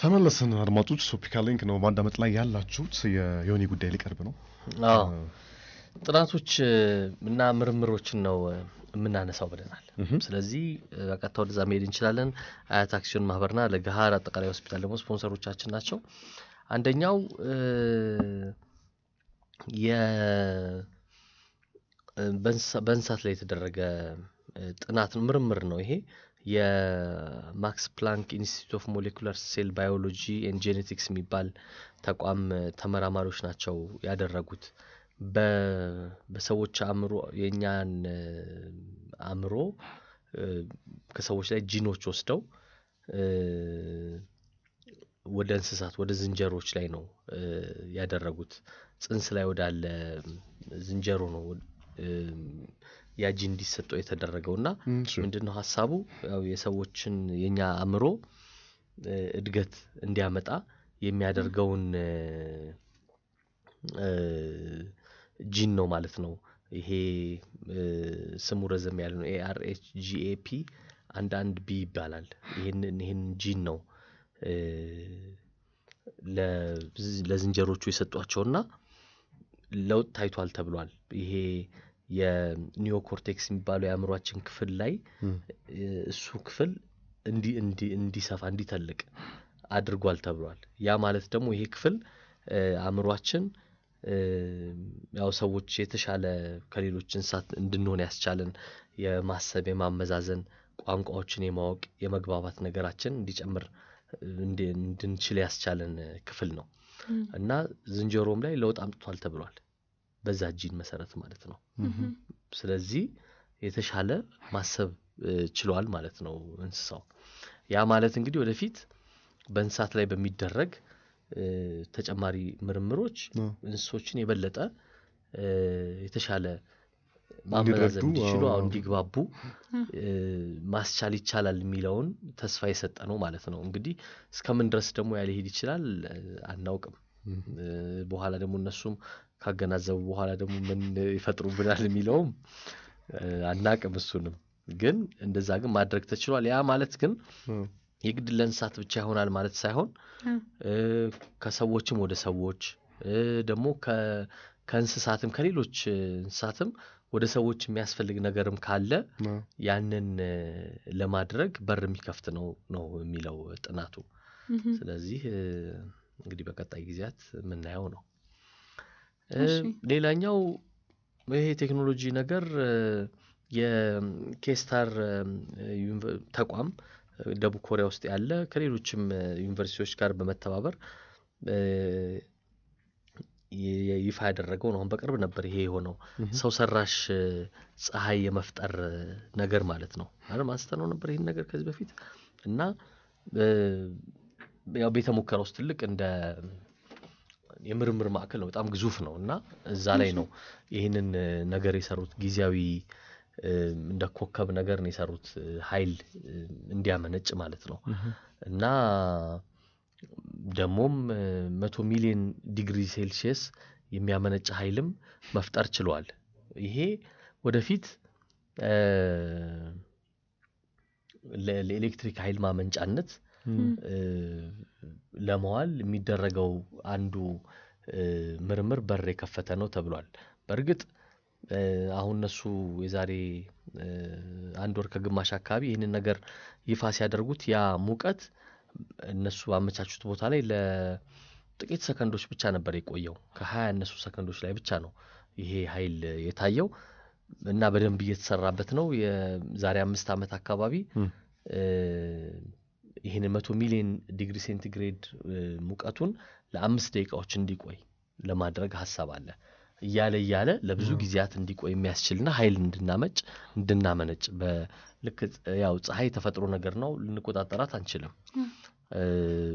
ተመለስን አድማጮች። ቶፒካሊንክ ነው ማዳመጥ ላይ ያላችሁት። የዮኒ ጉዳይ ሊቀርብ ነው። ጥናቶች እና ምርምሮችን ነው የምናነሳው ብለናል። ስለዚህ በቀጥታ ወደዛ መሄድ እንችላለን። አያት አክሲዮን ማህበርና ለገሀር አጠቃላይ ሆስፒታል ደግሞ ስፖንሰሮቻችን ናቸው። አንደኛው በእንስሳት ላይ የተደረገ ጥናት ነው ምርምር ነው ይሄ የማክስ ፕላንክ ኢንስቲትዩት ኦፍ ሞሌኩላር ሴል ባዮሎጂ ኤንድ ጄኔቲክስ የሚባል ተቋም ተመራማሪዎች ናቸው ያደረጉት። በሰዎች አእምሮ የእኛን አእምሮ ከሰዎች ላይ ጂኖች ወስደው ወደ እንስሳት ወደ ዝንጀሮዎች ላይ ነው ያደረጉት። ጽንስ ላይ ወዳለ ዝንጀሮ ነው ያጂ እንዲሰጠው የተደረገው ና ምንድነው ሀሳቡ ያው የሰዎችን የኛ አእምሮ እድገት እንዲያመጣ የሚያደርገውን ጂን ነው ማለት ነው። ይሄ ስሙ ረዘም ያለ ነው ኤአርኤች ጂኤፒ አንድ አንድ ቢ ይባላል ይህን ይሄንን ጂን ነው። ለዝንጀሮቹ የሰጧቸውና ለውጥ ታይቷል ተብሏል። ይሄ የኒዮኮርቴክስ የሚባለው የአእምሯችን ክፍል ላይ እሱ ክፍል እንዲሰፋ እንዲተልቅ አድርጓል ተብሏል። ያ ማለት ደግሞ ይሄ ክፍል አእምሯችን ያው ሰዎች የተሻለ ከሌሎች እንስሳት እንድንሆን ያስቻለን የማሰብ የማመዛዘን ቋንቋዎችን የማወቅ የመግባባት ነገራችን እንዲጨምር እንድንችል ያስቻለን ክፍል ነው እና ዝንጀሮም ላይ ለውጥ አምጥቷል ተብሏል። በዛ ጂን መሰረት ማለት ነው። ስለዚህ የተሻለ ማሰብ ችሏል ማለት ነው እንስሳው። ያ ማለት እንግዲህ ወደፊት በእንስሳት ላይ በሚደረግ ተጨማሪ ምርምሮች እንስሶችን የበለጠ የተሻለ ማመዛዘን እንዲችሉ አሁን እንዲግባቡ ማስቻል ይቻላል የሚለውን ተስፋ የሰጠ ነው ማለት ነው። እንግዲህ እስከምን ድረስ ደግሞ ያ ይችላል አናውቅም። በኋላ ደግሞ እነሱም ካገናዘቡ በኋላ ደግሞ ምን ይፈጥሩብናል የሚለውም አናቅም። እሱንም ግን እንደዛ ግን ማድረግ ተችሏል። ያ ማለት ግን የግድ ለእንስሳት ብቻ ይሆናል ማለት ሳይሆን ከሰዎችም ወደ ሰዎች ደግሞ ከእንስሳትም ከሌሎች እንስሳትም ወደ ሰዎች የሚያስፈልግ ነገርም ካለ ያንን ለማድረግ በር የሚከፍት ነው ነው የሚለው ጥናቱ። ስለዚህ እንግዲህ በቀጣይ ጊዜያት የምናየው ነው። ሌላኛው ይሄ ቴክኖሎጂ ነገር የኬስታር ተቋም ደቡብ ኮሪያ ውስጥ ያለ ከሌሎችም ዩኒቨርሲቲዎች ጋር በመተባበር ይፋ ያደረገው ነው። አሁን በቅርብ ነበር ይሄ የሆነው ሰው ሰራሽ ፀሐይ የመፍጠር ነገር ማለት ነው። አረ ማስተነው ነበር ይህን ነገር ከዚህ በፊት እና ያው ቤተ ሙከራ ውስጥ ትልቅ እንደ የምርምር ማዕከል ነው። በጣም ግዙፍ ነው እና እዛ ላይ ነው ይህንን ነገር የሰሩት ጊዜያዊ እንደ ኮከብ ነገር ነው የሰሩት ኃይል እንዲያመነጭ ማለት ነው እና ደግሞም መቶ ሚሊዮን ዲግሪ ሴልሺየስ የሚያመነጭ ኃይልም መፍጠር ችሏል። ይሄ ወደፊት ለኤሌክትሪክ ኃይል ማመንጫነት ለመዋል የሚደረገው አንዱ ምርምር በር የከፈተ ነው ተብሏል። በእርግጥ አሁን እነሱ የዛሬ አንድ ወር ከግማሽ አካባቢ ይህንን ነገር ይፋ ሲያደርጉት ያ ሙቀት እነሱ ባመቻቹት ቦታ ላይ ለጥቂት ሰከንዶች ብቻ ነበር የቆየው። ከሀያ እነሱ ሰከንዶች ላይ ብቻ ነው ይሄ ኃይል የታየው እና በደንብ እየተሰራበት ነው። የዛሬ አምስት ዓመት አካባቢ ይህን መቶ ሚሊዮን ዲግሪ ሴንቲግሬድ ሙቀቱን ለአምስት ደቂቃዎች እንዲቆይ ለማድረግ ሀሳብ አለ። እያለ እያለ ለብዙ ጊዜያት እንዲቆይ የሚያስችልና ኃይል እንድናመጭ እንድናመነጭ በልክ ያው ፀሐይ ተፈጥሮ ነገር ነው፣ ልንቆጣጠራት አንችልም።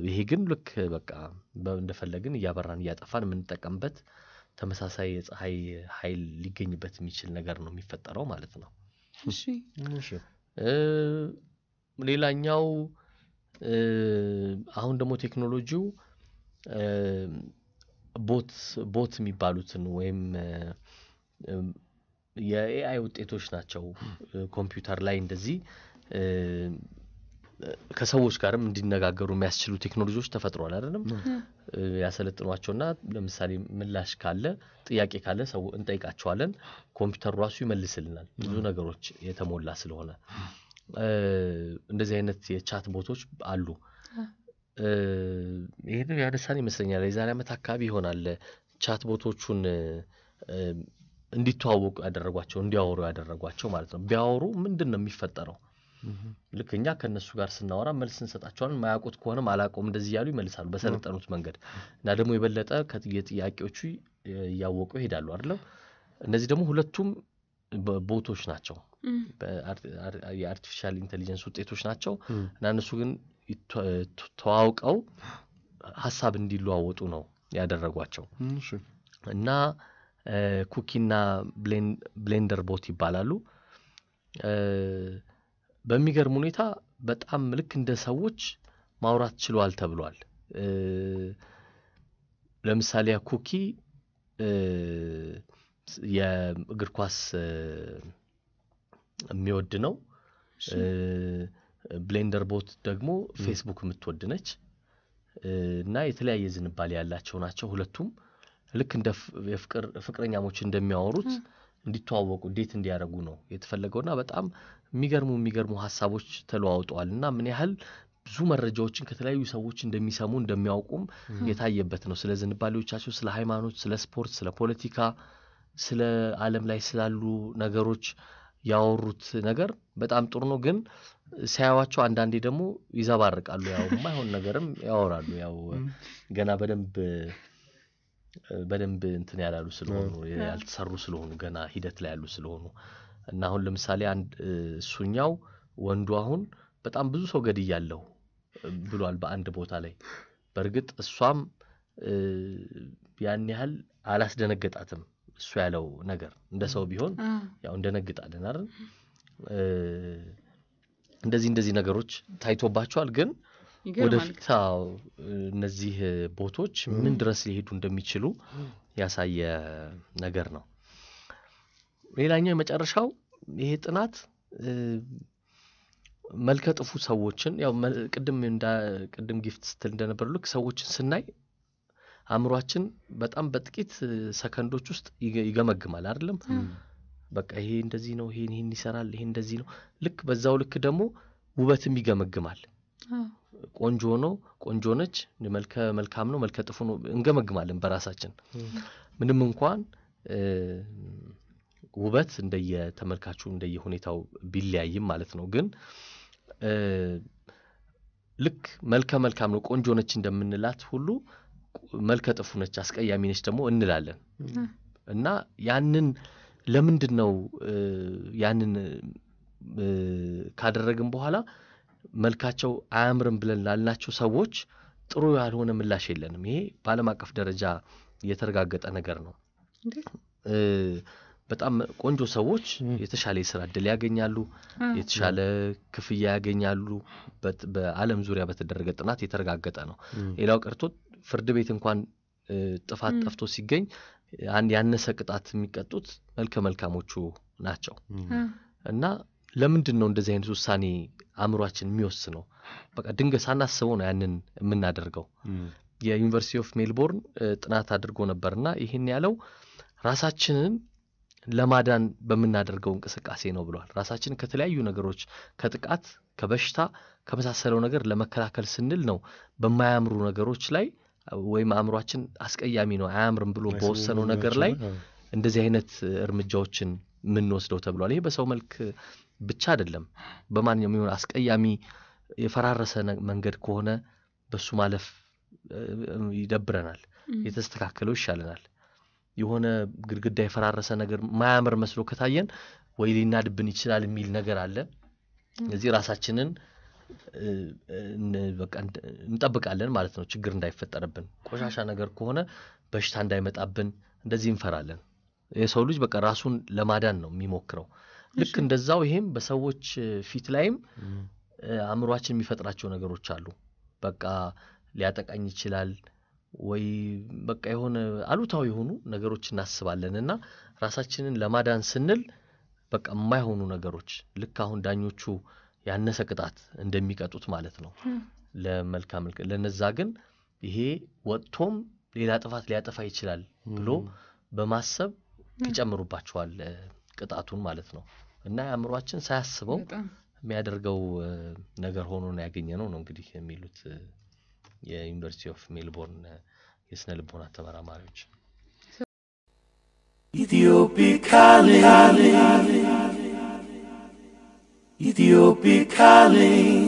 ይሄ ግን ልክ በቃ እንደፈለግን እያበራን እያጠፋን የምንጠቀምበት ተመሳሳይ የፀሐይ ኃይል ሊገኝበት የሚችል ነገር ነው የሚፈጠረው ማለት ነው። ሌላኛው አሁን ደግሞ ቴክኖሎጂው ቦት ቦት የሚባሉትን ወይም የኤአይ ውጤቶች ናቸው። ኮምፒውተር ላይ እንደዚህ ከሰዎች ጋርም እንዲነጋገሩ የሚያስችሉ ቴክኖሎጂዎች ተፈጥሯል አይደለም። ያሰለጥኗቸውና ለምሳሌ ምላሽ ካለ ጥያቄ ካለ ሰው እንጠይቃቸዋለን፣ ኮምፒውተሩ ራሱ ይመልስልናል። ብዙ ነገሮች የተሞላ ስለሆነ እንደዚህ አይነት የቻት ቦቶች አሉ። ይህንም ያነሳን ይመስለኛል። የዛሬ ዓመት አካባቢ ይሆናል ቻት ቦቶቹን እንዲተዋወቁ ያደረጓቸው እንዲያወሩ ያደረጓቸው ማለት ነው። ቢያወሩ ምንድን ነው የሚፈጠረው? ልክ እኛ ከእነሱ ጋር ስናወራ መልስ እንሰጣቸዋል ማያውቁት ከሆነ አላውቀውም እንደዚህ እያሉ ይመልሳሉ በሰለጠኑት መንገድ እና ደግሞ የበለጠ ከጥያቄዎቹ እያወቁ ይሄዳሉ አይደለም። እነዚህ ደግሞ ሁለቱም ቦቶች ናቸው የአርቲፊሻል ኢንቴሊጀንስ ውጤቶች ናቸው እና እነሱ ግን ተዋውቀው ሀሳብ እንዲለዋወጡ ነው ያደረጓቸው እና ኩኪና ብሌንደር ቦት ይባላሉ በሚገርም ሁኔታ በጣም ልክ እንደ ሰዎች ማውራት ችሏል ተብሏል ለምሳሌ ኩኪ የእግር ኳስ የሚወድ ነው። ብሌንደር ቦት ደግሞ ፌስቡክ የምትወድ ነች እና የተለያየ ዝንባሌ ያላቸው ናቸው። ሁለቱም ልክ እንደ ፍቅረኛሞች እንደሚያወሩት እንዲተዋወቁ እንዴት እንዲያደርጉ ነው የተፈለገውና በጣም የሚገርሙ የሚገርሙ ሀሳቦች ተለዋውጠዋል እና ምን ያህል ብዙ መረጃዎችን ከተለያዩ ሰዎች እንደሚሰሙ እንደሚያውቁም የታየበት ነው። ስለ ዝንባሌዎቻቸው፣ ስለ ሃይማኖት፣ ስለ ስፖርት፣ ስለ ፖለቲካ ስለ ዓለም ላይ ስላሉ ነገሮች ያወሩት ነገር በጣም ጥሩ ነው። ግን ሲያዩዋቸው አንዳንዴ ደግሞ ይዘባርቃሉ። ያው የማይሆን ነገርም ያወራሉ። ያው ገና በደንብ በደንብ እንትን ያላሉ ስለሆኑ ያልተሰሩ ስለሆኑ ገና ሂደት ላይ ያሉ ስለሆኑ እና አሁን ለምሳሌ አንድ እሱኛው ወንዱ አሁን በጣም ብዙ ሰው ገድያለሁ ብሏል በአንድ ቦታ ላይ። በእርግጥ እሷም ያን ያህል አላስደነገጣትም። እሱ ያለው ነገር እንደ ሰው ቢሆን ያው እንደነግጣለን አይደል? እንደዚህ እንደዚህ ነገሮች ታይቶባቸዋል። ግን ወደፊት እነዚህ ቦቶች ምን ድረስ ሊሄዱ እንደሚችሉ ያሳየ ነገር ነው። ሌላኛው የመጨረሻው ይሄ ጥናት መልከጥፉ ሰዎችን ያው ቅድም ቅድም ጊፍት ስትል እንደነበር ልክ ሰዎችን ስናይ አእምሯችን በጣም በጥቂት ሰከንዶች ውስጥ ይገመግማል አይደለም በቃ ይሄ እንደዚህ ነው ይሄን ይሄን ይሰራል ይሄ እንደዚህ ነው ልክ በዛው ልክ ደግሞ ውበትም ይገመግማል ቆንጆ ነው ቆንጆ ነች መልከ መልካም ነው መልከ ጥፉ ነው እንገመግማለን በራሳችን ምንም እንኳን ውበት እንደየተመልካቹ ሁኔታው ቢለያይም ማለት ነው ግን ልክ መልከ መልካም ነው ቆንጆ ነች እንደምንላት ሁሉ መልከ ጥፉ ነች፣ አስቀያሚ ነች ደግሞ እንላለን እና ያንን ለምንድን ነው ያንን ካደረግን በኋላ መልካቸው አያምርም ብለን ላልናቸው ሰዎች ጥሩ ያልሆነ ምላሽ የለንም። ይሄ በአለም አቀፍ ደረጃ የተረጋገጠ ነገር ነው። በጣም ቆንጆ ሰዎች የተሻለ የስራ እድል ያገኛሉ፣ የተሻለ ክፍያ ያገኛሉ። በአለም ዙሪያ በተደረገ ጥናት የተረጋገጠ ነው። ሌላው ቀርቶ ፍርድ ቤት እንኳን ጥፋት ጠፍቶ ሲገኝ አንድ ያነሰ ቅጣት የሚቀጡት መልከ መልካሞቹ ናቸው እና ለምንድን ነው እንደዚህ አይነት ውሳኔ አእምሯችን የሚወስነው? በቃ ድንገ ሳናስበው ነው ያንን የምናደርገው። የዩኒቨርሲቲ ኦፍ ሜልቦርን ጥናት አድርጎ ነበርና ይህን ያለው ራሳችንን ለማዳን በምናደርገው እንቅስቃሴ ነው ብለዋል። ራሳችን ከተለያዩ ነገሮች ከጥቃት፣ ከበሽታ፣ ከመሳሰለው ነገር ለመከላከል ስንል ነው በማያምሩ ነገሮች ላይ ወይም አእምሯችን አስቀያሚ ነው አያምርም ብሎ በወሰነው ነገር ላይ እንደዚህ አይነት እርምጃዎችን ምንወስደው ተብሏል። ይሄ በሰው መልክ ብቻ አይደለም። በማንኛውም የሆነ አስቀያሚ የፈራረሰ መንገድ ከሆነ በሱ ማለፍ ይደብረናል። የተስተካከለው ይሻለናል። የሆነ ግድግዳ የፈራረሰ ነገር ማያምር መስሎ ከታየን ወይ ሊናድብን ይችላል የሚል ነገር አለ። እዚህ ራሳችንን እንጠብቃለን ማለት ነው። ችግር እንዳይፈጠርብን ቆሻሻ ነገር ከሆነ በሽታ እንዳይመጣብን እንደዚህ እንፈራለን። የሰው ልጅ በቃ ራሱን ለማዳን ነው የሚሞክረው። ልክ እንደዛው ይሄም በሰዎች ፊት ላይም አእምሯችን የሚፈጥራቸው ነገሮች አሉ። በቃ ሊያጠቃኝ ይችላል ወይ በቃ የሆነ አሉታዊ የሆኑ ነገሮች እናስባለን እና ራሳችንን ለማዳን ስንል በቃ የማይሆኑ ነገሮች ልክ አሁን ዳኞቹ ያነሰ ቅጣት እንደሚቀጡት ማለት ነው። ለመልካም ለነዛ ግን ይሄ ወጥቶም ሌላ ጥፋት ሊያጠፋ ይችላል ብሎ በማሰብ ይጨምሩባቸዋል ቅጣቱን ማለት ነው። እና የአእምሯችን ሳያስበው የሚያደርገው ነገር ሆኖ ነው ያገኘ ነው ነው እንግዲህ የሚሉት የዩኒቨርሲቲ ኦፍ ሜልቦርን የስነ ልቦና ተመራማሪዎች ኢትዮፒካሊ Ethiopia calling.